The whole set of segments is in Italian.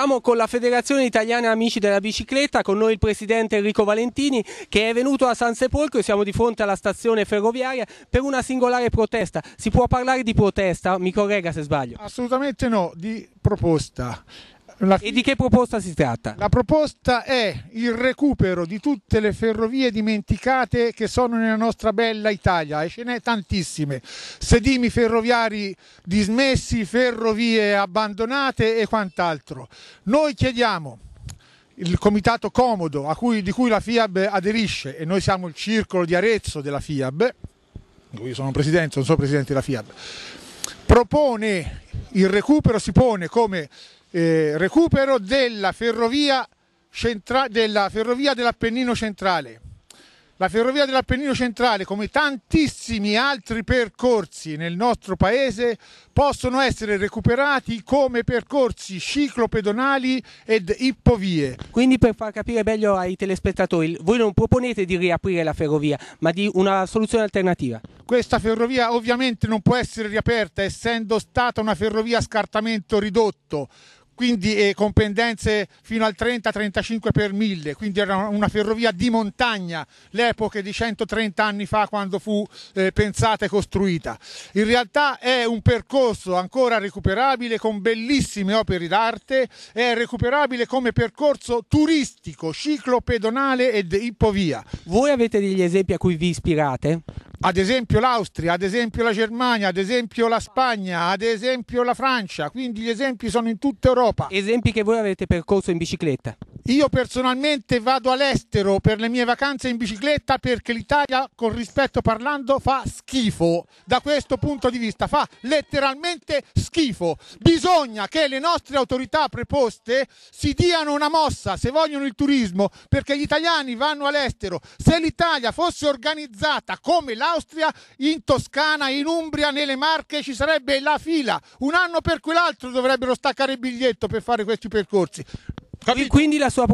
Siamo con la Federazione Italiana Amici della Bicicletta, con noi il presidente Enrico Valentini che è venuto a San Sepolcro e siamo di fronte alla stazione ferroviaria per una singolare protesta. Si può parlare di protesta? Mi corregga se sbaglio. Assolutamente no, di proposta. La... E di che proposta si tratta? La proposta è il recupero di tutte le ferrovie dimenticate che sono nella nostra bella Italia e ce n'è tantissime. Sedimi ferroviari dismessi, ferrovie abbandonate e quant'altro. Noi chiediamo il comitato comodo cui, di cui la FIAB aderisce e noi siamo il circolo di Arezzo della FIAB, io sono presidente, non sono presidente della FIAB, propone il recupero si pone come eh, recupero della ferrovia, centra- della ferrovia dell'Appennino centrale. La ferrovia dell'Appennino centrale, come tantissimi altri percorsi nel nostro paese, possono essere recuperati come percorsi ciclopedonali ed ippovie. Quindi per far capire meglio ai telespettatori, voi non proponete di riaprire la ferrovia, ma di una soluzione alternativa. Questa ferrovia ovviamente non può essere riaperta essendo stata una ferrovia a scartamento ridotto, quindi eh, pendenze fino al 30-35 per mille, quindi era una ferrovia di montagna, l'epoca di 130 anni fa quando fu eh, pensata e costruita. In realtà è un percorso ancora recuperabile con bellissime opere d'arte, è recuperabile come percorso turistico, ciclo pedonale ed ippovia. Voi avete degli esempi a cui vi ispirate? ad esempio l'Austria, ad esempio la Germania, ad esempio la Spagna, ad esempio la Francia, quindi gli esempi sono in tutta Europa. Esempi che voi avete percorso in bicicletta? Io personalmente vado all'estero per le mie vacanze in bicicletta perché l'Italia, con rispetto parlando, fa schifo. Da questo punto di vista fa letteralmente schifo. Bisogna che le nostre autorità preposte si diano una mossa se vogliono il turismo, perché gli italiani vanno all'estero. Se l'Italia fosse organizzata come l'Austria, in Toscana, in Umbria, nelle Marche ci sarebbe la fila. Un anno per quell'altro dovrebbero staccare il biglietto per fare questi percorsi. Capito? Quindi la sua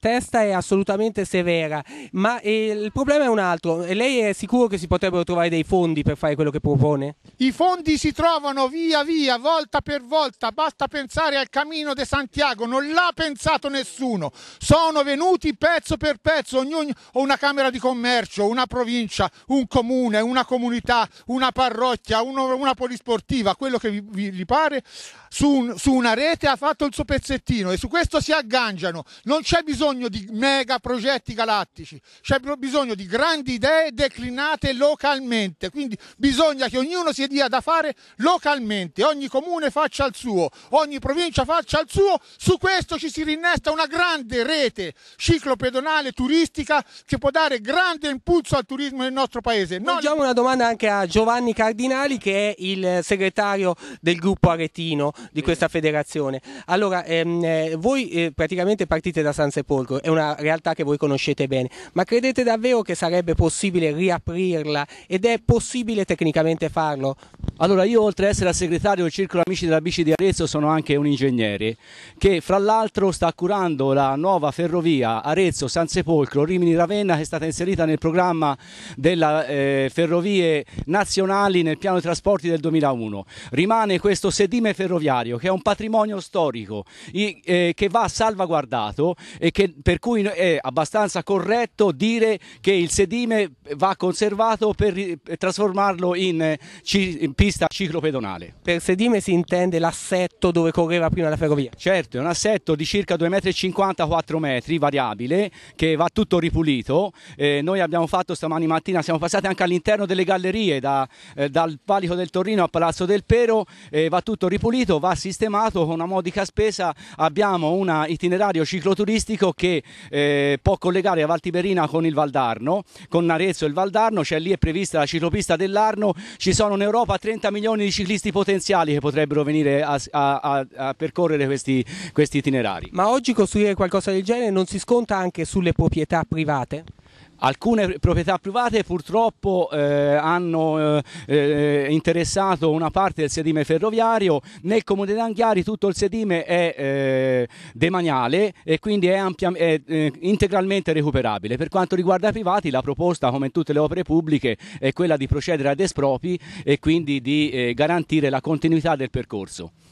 testa è assolutamente severa, ma eh, il problema è un altro. Lei è sicuro che si potrebbero trovare dei fondi per fare quello che propone? I fondi si trovano via via, volta per volta, basta pensare al cammino de Santiago, non l'ha pensato nessuno. Sono venuti pezzo per pezzo, ognuno una Camera di Commercio, una provincia, un comune, una comunità, una parrocchia, uno, una polisportiva, quello che vi, vi, vi pare, su, un, su una rete ha fatto il suo pezzettino e su questo questo si agganciano. Non c'è bisogno di mega progetti galattici, c'è bisogno di grandi idee declinate localmente. Quindi bisogna che ognuno si dia da fare localmente, ogni comune faccia il suo, ogni provincia faccia il suo. Su questo ci si rinnesta una grande rete ciclopedonale turistica che può dare grande impulso al turismo nel nostro paese. Non... Facciamo una domanda anche a Giovanni Cardinali che è il segretario del gruppo aretino di questa federazione. Allora, ehm, eh, voi voi eh, praticamente partite da San Sepolcro, è una realtà che voi conoscete bene, ma credete davvero che sarebbe possibile riaprirla ed è possibile tecnicamente farlo? Allora io oltre ad essere al segretario del Circolo Amici della Bici di Arezzo sono anche un ingegnere che fra l'altro sta curando la nuova ferrovia Arezzo-San Sepolcro, Rimini-Ravenna che è stata inserita nel programma delle eh, ferrovie nazionali nel piano dei trasporti del 2001. Rimane questo sedime ferroviario che è un patrimonio storico eh, che va salvaguardato e che, per cui è abbastanza corretto dire che il sedime va conservato per trasformarlo in, in pista ciclopedonale. Per sedime si intende l'assetto dove correva prima la ferrovia? Certo, è un assetto di circa 2,50 m, 4 metri, variabile, che va tutto ripulito. Eh, noi abbiamo fatto stamani mattina, siamo passati anche all'interno delle gallerie, da, eh, dal Palico del Torino a Palazzo del Pero, eh, va tutto ripulito, va sistemato con una modica spesa, abbiamo un itinerario cicloturistico che eh, può collegare Valtiberina con il Valdarno, con Arezzo e il Valdarno, cioè lì è prevista la ciclopista dell'Arno, ci sono in Europa 30 milioni di ciclisti potenziali che potrebbero venire a, a, a percorrere questi, questi itinerari. Ma oggi costruire qualcosa del genere non si sconta anche sulle proprietà private? Alcune proprietà private purtroppo eh, hanno eh, eh, interessato una parte del sedime ferroviario, nel comune di Anghiari tutto il sedime è eh, demaniale e quindi è, ampia, è eh, integralmente recuperabile. Per quanto riguarda i privati la proposta come in tutte le opere pubbliche è quella di procedere ad espropri e quindi di eh, garantire la continuità del percorso.